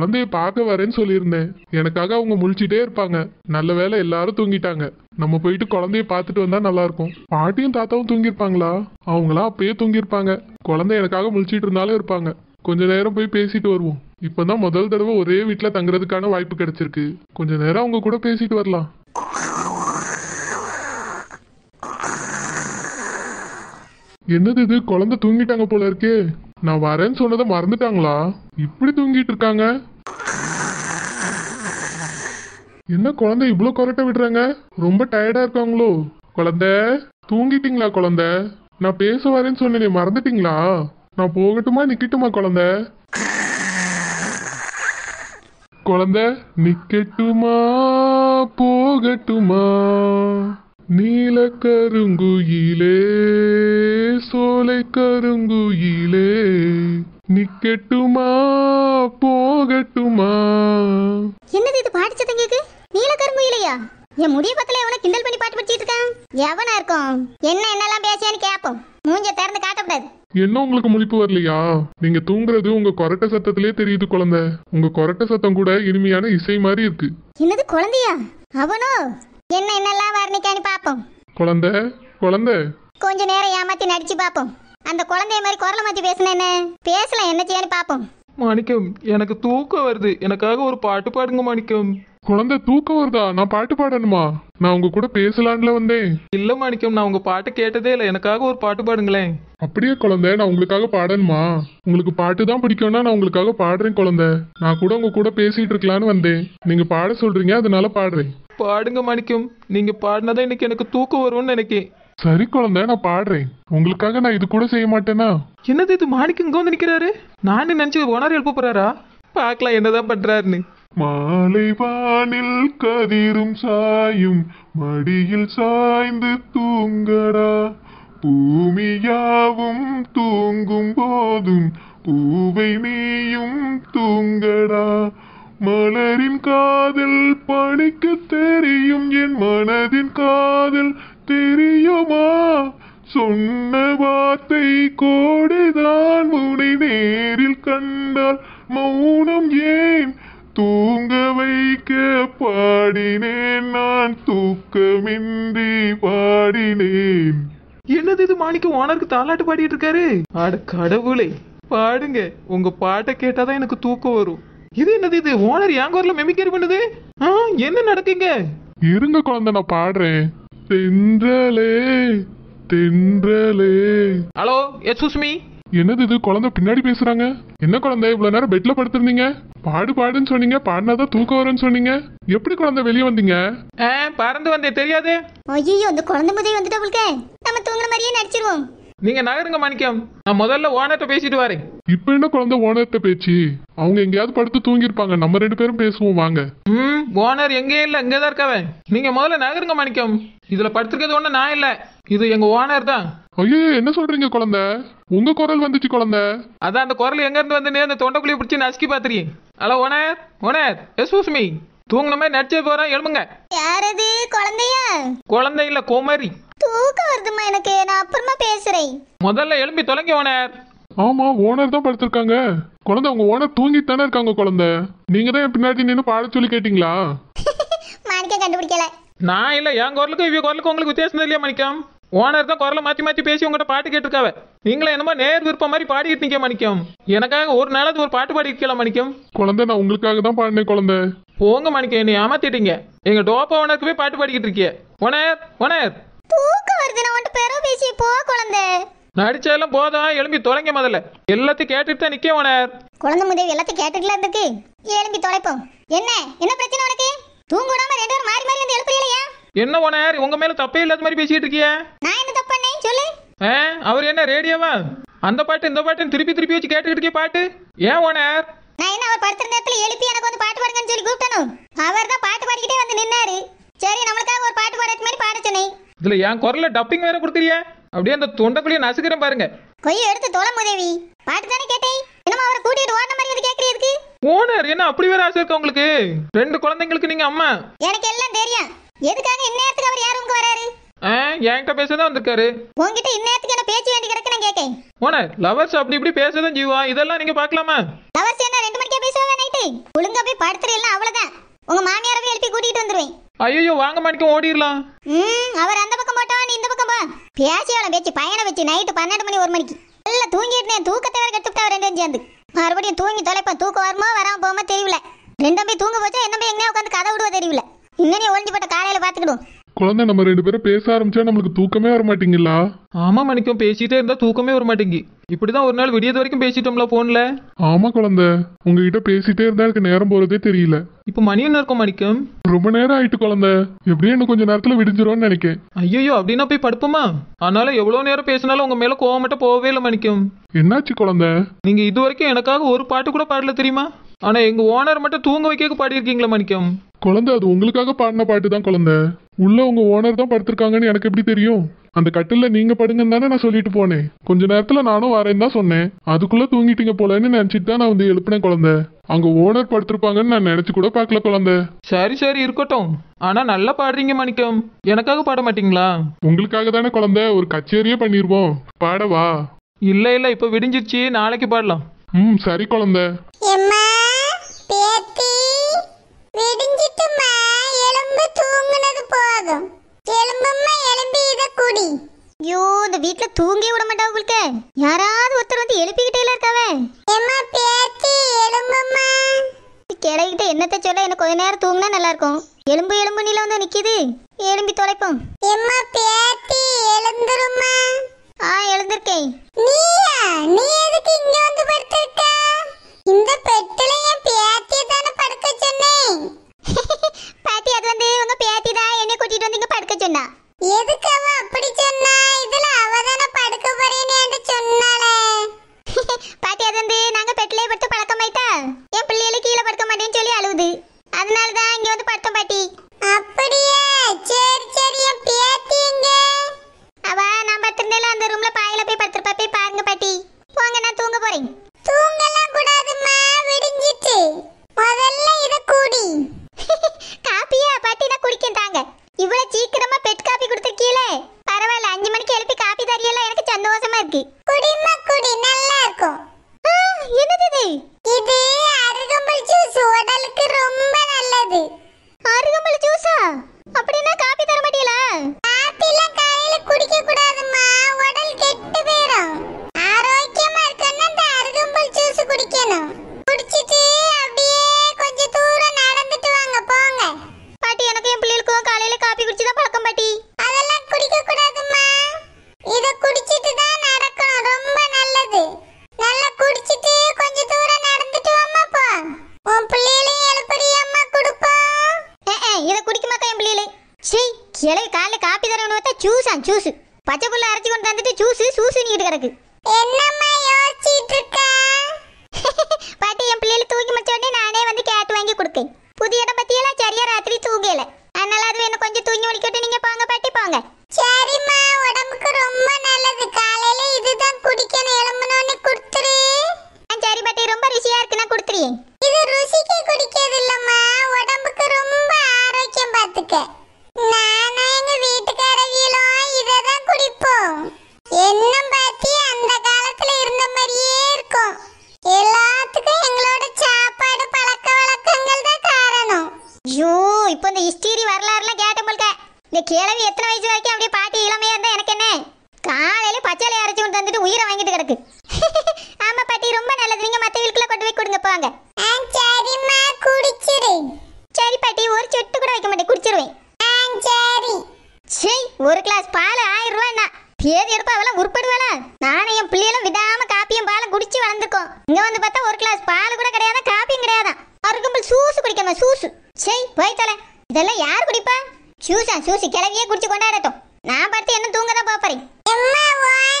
குழந்தைய பார்க்க வரேன்னு சொல்லியிருந்தேன் எனக்காக அவங்க முழிச்சிட்டே இருப்பாங்க நல்ல வேலை எல்லாரும் தூங்கிட்டாங்க நம்ம போயிட்டு குழந்தைய பார்த்துட்டு வந்தா நல்லா இருக்கும் பாட்டியும் தாத்தாவும் தூங்கியிருப்பாங்களா அவங்களா அப்பயே தூங்கிருப்பாங்க குழந்தை எனக்காக முழிச்சிட்டு இருந்தாலும் இருப்பாங்க கொஞ்ச நேரம் போய் பேசிட்டு வருவோம் இப்பதான் முதல் தடவை ஒரே வீட்டில் தங்குறதுக்கான வாய்ப்பு கிடைச்சிருக்கு கொஞ்ச நேரம் அவங்க கூட பேசிட்டு வரலாம் என்னது இது குழந்தை தூங்கிட்டாங்க போல இருக்கே நான் வரேன்னு சொன்னதை மறந்துட்டாங்களா இப்படி தூங்கிட்டு இருக்காங்க என்ன குழந்தை இவ்வளோ கொரட்ட விடுறாங்க ரொம்ப டயர்டா இருக்காங்களோ குழந்தை தூங்கிட்டீங்களா குழந்தை நான் பேச வரேன்னு சொன்னேன் மறந்துட்டீங்களா நான் போகட்டுமா நிக்கட்டுமா குழந்தை குழந்தை நிக்கட்டுமா போகட்டுமா நீல கருங்குயிலே சோலை கருங்குயிலே நிக்கட்டுமா போகட்டுமா முடியா என் முடிய பத்தில எவனை கிண்டல் பண்ணி பாட்டு படிச்சிட்டு இருக்கான் எவனா இருக்கும் என்ன என்னெல்லாம் பேசியான்னு கேட்போம் மூஞ்ச திறந்து காட்டக்கூடாது என்ன உங்களுக்கு முழிப்பு வரலையா நீங்க தூங்குறது உங்க கொரட்ட சத்தத்திலே தெரியுது குழந்தை உங்க கொரட்ட சத்தம் கூட இனிமையான இசை மாதிரி இருக்கு என்னது குழந்தையா அவனோ என்ன என்னெல்லாம் வர்ணிக்கான்னு பாப்போம் குழந்தை குழந்தை கொஞ்ச நேரம் ஏமாத்தி நடிச்சு பாப்போம் அந்த குழந்தைய மாதிரி குரலை மாத்தி பேசின என்ன பேசல என்ன செய்யான்னு பாப்போம் மாணிக்கம் எனக்கு தூக்கம் வருது எனக்காக ஒரு பாட்டு பாடுங்க மாணிக்கம் குழந்தை தூக்கம் வருதா நான் பாட்டு பாடணுமா நான் உங்க கூட பேசலான்ல வந்தேன் இல்ல மாணிக்கம் நான் உங்க பாட்டு கேட்டதே இல்ல எனக்காக ஒரு பாட்டு பாடுங்களேன் அப்படியே குழந்தை நான் உங்களுக்காக பாடணுமா உங்களுக்கு பாட்டு தான் பிடிக்கும்னா நான் உங்களுக்காக பாடுறேன் குழந்தை நான் கூட உங்க கூட பேசிட்டு இருக்கலான்னு வந்தேன் நீங்க பாட சொல்றீங்க அதனால பாடுறேன் பாடுங்க மாணிக்கம் நீங்க பாடினதான் இன்னைக்கு எனக்கு தூக்கம் வரும்னு நினைக்கேன் சரி குழந்தை நான் பாடுறேன் உங்களுக்காக நான் இது கூட செய்ய மாட்டேனா என்னது இது மாணிக்கம் இங்க வந்து நிக்கிறாரு நானே நினைச்சு ஓனர் எழுப்ப போறாரா பார்க்கலாம் என்னதான் பண்றாருன்னு மாலை வானில் கதிரும் சாயும் மடியில் சாய்ந்து தூங்கடா பூமியாவும் தூங்கும் போதும் பூவை நீயும் தூங்கடா மலரின் காதல் பணிக்கு தெரியும் என் மனதின் காதல் தெரியுமா சொன்ன வார்த்தை கோடைதான் உனை நேரில் கண்டால் மௌனம் ஏன் தூங்க வைக்க பாடினேன் நான் தூக்கமின்றி பாடினேன் என்னது இது மாணிக்க ஓனருக்கு தாலாட்டு பாடிட்டு இருக்காரு அட கடவுளே பாடுங்க உங்க பாட்டை கேட்டாதான் எனக்கு தூக்கம் வரும் இது என்னது இது ஓனர் யாங்க குரல மெமிக்கர் பண்ணுது ஆ என்ன நடக்குங்க இருங்க குழந்தை நான் பாடுறேன் தென்றலே தென்றலே ஹலோ எஸ் சுஷ்மி என்னது இது குழந்தை பின்னாடி பேசுறாங்க என்ன குழந்தை இவ்வளவு நேரம் பெட்ல படுத்திருந்தீங்க பாடு பாடுன்னு சொன்னீங்க பாடினாதான் தூக்கம் வரும்னு சொன்னீங்க எப்படி குழந்தை வெளியே வந்தீங்க பறந்து வந்தே தெரியாது ஐயோ அந்த குழந்தை முதல் வந்துட்டா உங்களுக்கு நம்ம தூங்குற மாதிரியே நடிச்சிருவோம் நீங்க நகருங்க மாணிக்கம் நான் முதல்ல ஓனர்ட்ட பேசிட்டு வரேன் இப்ப என்ன குழந்தை ஓனர்கிட்ட பேச்சு அவங்க எங்கேயாவது படுத்து தூங்கியிருப்பாங்க நம்ம ரெண்டு பேரும் பேசுவோம் வாங்க ம் ஓனர் எங்கேயும் இல்லை இங்கே தான் இருக்கவன் நீங்கள் முதல்ல நகருங்க மணிக்கம் இதில் படுத்துருக்கிறது ஒன்று நான் இல்லை இது எங்கள் ஓனர் தான் ஐயோ என்ன சொல்றீங்க குழந்தை உங்க குரல் வந்துச்சு குழந்தை அதான் அந்த குரல் எங்கேருந்து வந்து அந்த தொண்டைக்குழியை பிடிச்சி நசுக்கி பார்த்துறீ ஹலோ ஓனர் ஓனர் எஸ் மீ தூங்கின மாதிரி நடிச்சே போகிறேன் எழுமுங்க யாரது குழந்தையா குழந்தை இல்லை கோமாரி தூக்கம் வருதுமா எனக்கு நான் அப்புறமா பேசுறேன் முதல்ல எழும்பி தொலைங்க ஓனர் ஆமா ஓனர் தான் படுத்திருக்காங்க குழந்தை உங்க ஓனர் தூங்கிட்டு தானே இருக்காங்க குழந்தை நீங்க தான் பின்னாடி நின்று பாட சொல்லி கேட்டீங்களா மாணிக்க கண்டுபிடிக்கல நான் இல்ல என் குரலுக்கும் இவ்வளவு குரலுக்கு உங்களுக்கு வித்தியாசம் இல்லையா மணிக்கம் ஓனர் தான் குரலை மாற்றி மாற்றி பேசி உங்கள்கிட்ட பாட்டு கேட்டிருக்காவ நீங்களே என்னமோ நேர் விருப்பம் மாதிரி பாடிட்டு நிற்க மணிக்கம் எனக்காக ஒரு நாளாவது ஒரு பாட்டு பாடிக்கலாம் மணிக்கம் குழந்தை நான் உங்களுக்காக தான் பாடினேன் குழந்தை போங்க மணிக்கம் என்னை ஏமாத்திட்டீங்க எங்க டோப்பா ஓனருக்குமே பாட்டு பாடிக்கிட்டு இருக்கிய ஓனர் ஓனர் நடிச்சாலும் போதும் எழும்பி தொலைங்க முதல்ல எல்லாத்தையும் கேட்டுட்டு தான் நிக்க ஓனர் குழந்தை முதல் எல்லாத்தையும் கேட்டுட்டுல இருக்கு எழும்பி தொலைப்போம் என்ன என்ன பிரச்சனை உனக்கு தூங்க விடாம ரெண்டு பேரும் மாறி மாறி வந்து எழுப்புறீங்களா என்ன ஓனர் உங்க மேல தப்பே இல்லாத மாதிரி பேசிட்டு இருக்கியா நான் என்ன தப்பு பண்ணேன் சொல்லு அவர் என்ன ரேடியோவா அந்த பாட்டு இந்த பாட்டு திருப்பி திருப்பி வச்சு கேட்டுக்கிட்டு பாட்டு ஏன் ஓனர் நான் என்ன அவர் படுத்துற நேரத்துல எழுப்பி எனக்கு வந்து பாட்டு பாடுங்கன்னு சொல்லி கூப்பிட்டனும் அவர் தான் பாட்டு பாடிக்கிட்டே வந்து நின்னாரு சரி நம்மளுக்காக ஒரு பாட்டு பாடுறது மாதிரி பாட சொன்னேன் இதுல என் குரல்ல டப்பிங் வேற கொடுத்துறியா அப்படியே அந்த தொண்டைக்குள்ளே நசுக்கிறேன் பாருங்க கொய்ய எடுத்து தோலம் உதவி பாட்டு தானே கேட்டேன் என்னமா அவரை கூட்டிட்டு ஓடின மாதிரி வந்து கேக்குறீங்க ஓனர் என்ன அப்படி வேற ஆசை இருக்கு உங்களுக்கு ரெண்டு குழந்தைங்களுக்கு நீங்க அம்மா எனக்கு எல்லாம் தெரியும் எதுக்காக இந்நேரத்துக்கு அவர் யார் உங்க வராரு என்கிட்ட பேசதான் வந்திருக்காரு உங்ககிட்ட இந்நேரத்துக்கு என்ன பேச்சு வேண்டி கிடக்கு நான் கேட்டேன் ஓனர் லவர்ஸ் அப்படி இப்படி பேசதான் ஜீவா இதெல்லாம் நீங்க பாக்கலாமா லவர்ஸ் என்ன ரெண்டு மணிக்கே பேசுவாங்க நைட்டு ஒழுங்கா போய் படுத்துறீங்களா அவ்வளவுதான் உங்க மாமியாரவே எழுப்பி கூட்டிட்டு வந்துருவேன் ஐயோ வாங்க மாட்டேங்க ஓடிடலாம் ம் அவர் பேச்சியோளம் பேச்சு பையனை வச்சு நைட்டு பன்னெண்டு மணி ஒரு மணிக்கு எல்லாம் தூங்கிட்டு தூக்கத்தை வேற கட்டுப்பிட்டா ரெண்டு சேர்ந்து மறுபடியும் தூங்கி தொலைப்பா தூக்கம் வருமோ வராம போமோ தெரியல ரெண்டும் போய் தூங்க போச்சா என்ன போய் எங்கேயா உட்காந்து கதை விடுவோ தெரியல இன்னும் போட்ட காலையில் பார்த்துக்கிடுவோம் குழந்தை நம்ம ரெண்டு பேரும் பேச ஆரம்பிச்சா நம்மளுக்கு தூக்கமே வர மாட்டீங்களா ஆமா மணிக்கும் பேசிட்டே இருந்தா தூக்கமே வர மாட்டேங்கி இப்படிதான் ஒரு நாள் விடியது வரைக்கும் பேசிட்டோம்ல போன்ல ஆமா குழந்தை உங்ககிட்ட பேசிட்டே இருந்தா எனக்கு நேரம் போறதே தெரியல இப்போ மணி என்ன இருக்கும் மணிக்கும் ரொம்ப நேரம் ஆயிட்டு குழந்தை எப்படியும் இன்னும் கொஞ்ச நேரத்துல விடிஞ்சிரும்னு நினைக்கேன் ஐயோ அப்படின்னா போய் படுப்போமா ஆனாலும் எவ்வளவு நேரம் பேசினாலும் உங்க மேல கோவமட்ட போகவே இல்லை மணிக்கும் என்னாச்சு குழந்தை நீங்க இது வரைக்கும் எனக்காக ஒரு பாட்டு கூட பாடல தெரியுமா ஆனா எங்க ஓனர் மட்டும் தூங்க வைக்க பாடி இருக்கீங்களா மணிக்கம் குழந்தை அது உங்களுக்காக பாடின பாட்டு தான் குழந்தை உள்ள உங்க ஓனர் தான் படுத்திருக்காங்கன்னு எனக்கு எப்படி தெரியும் அந்த கட்டில நீங்க படுங்கன்னு தானே நான் சொல்லிட்டு போனேன் கொஞ்ச நேரத்துல நானும் வரேன்னு தான் சொன்னேன் அதுக்குள்ள தூங்கிட்டீங்க போலன்னு நினைச்சிட்டு தான் நான் வந்து எழுப்பினேன் குழந்தை அங்க ஓனர் படுத்திருப்பாங்கன்னு நான் நினைச்சு கூட பார்க்கல குழந்தை சரி சரி இருக்கட்டும் ஆனா நல்லா பாடுறீங்க மணிக்கம் எனக்காக பாட மாட்டீங்களா உங்களுக்காக தானே குழந்தை ஒரு கச்சேரியே பண்ணிருவோம் பாடவா இல்ல இல்ல இப்ப விடிஞ்சிருச்சு நாளைக்கு பாடலாம் ம் சரி குழந்தை வண்டியில வந்து நிக்குது எழும்பி தொலைப்போம் எம்மா போங்க நான் தூங்க போறேன் சாப்பிட்டு தரணுவத்த ஜூஸா ஜூஸ் பச்சை புல்ல அரைச்சி கொண்டு வந்துட்டு சூசு சூசு சூசுனிட்டு கிடக்கு என்னம்மா யோசிச்சிட்டு இருக்க பாட்டி என் பிள்ளைல தூக்கி மச்ச உடனே நானே வந்து கேட்டு வாங்கி கொடுக்கேன் புது இடம் பத்தியெல்லாம் சரியா ராத்திரி தூங்கல கிழவி எத்தனை வயசு வரைக்கும் அப்படியே பாட்டி இளமையா இருந்தா எனக்கு என்ன காலையில பச்சளை அரைச்சு கொண்டு வந்துட்டு உயிரை வாங்கிட்டு கிடக்கு ஆமா பாட்டி ரொம்ப நல்லது நீங்க மத்த வீட்டுல கொண்டு போய் கொடுங்க போங்க சரிம்மா குடிச்சிரு சரி பாட்டி ஒரு சொட்டு கூட வைக்க மாட்டேன் குடிச்சிருவேன் சரி சரி ஒரு கிளாஸ் பால் ஆயிரம் ரூபாய்ண்ணா தேதி எடுப்பா அவெல்லாம் உருப்படுவாளா நானும் என் பிள்ளைகளும் விடாம காப்பியும் பாலும் குடிச்சு வளர்ந்துருக்கோம் இங்க வந்து பார்த்தா ஒரு கிளாஸ் பால் கூட கிடையாது காப்பியும் கிடையாதான் ஒரு கும்பல் சூசு குடிக்காம சூசு சரி போய் தலை இதெல்லாம் யார் குடிப்பா சூசா சூசி கிளவியே குடிச்சு கொண்டாடட்டும் நான் பார்த்து என்ன தூங்க தான் பாப்பறேன்